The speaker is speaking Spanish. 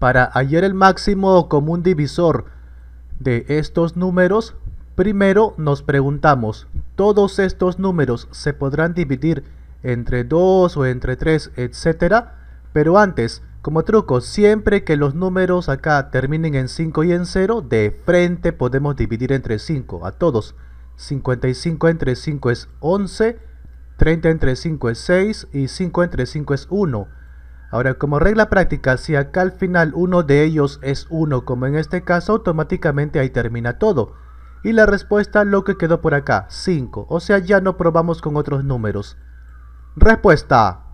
para hallar el máximo común divisor de estos números, primero nos preguntamos, ¿todos estos números se podrán dividir entre 2 o entre 3, etcétera? Pero antes, como truco, siempre que los números acá terminen en 5 y en 0, de frente podemos dividir entre 5 a todos. 55 entre 5 es 11, 30 entre 5 es 6 y 5 entre 5 es 1. Ahora, como regla práctica, si acá al final uno de ellos es 1, como en este caso, automáticamente ahí termina todo. Y la respuesta lo que quedó por acá, 5, o sea ya no probamos con otros números. Respuesta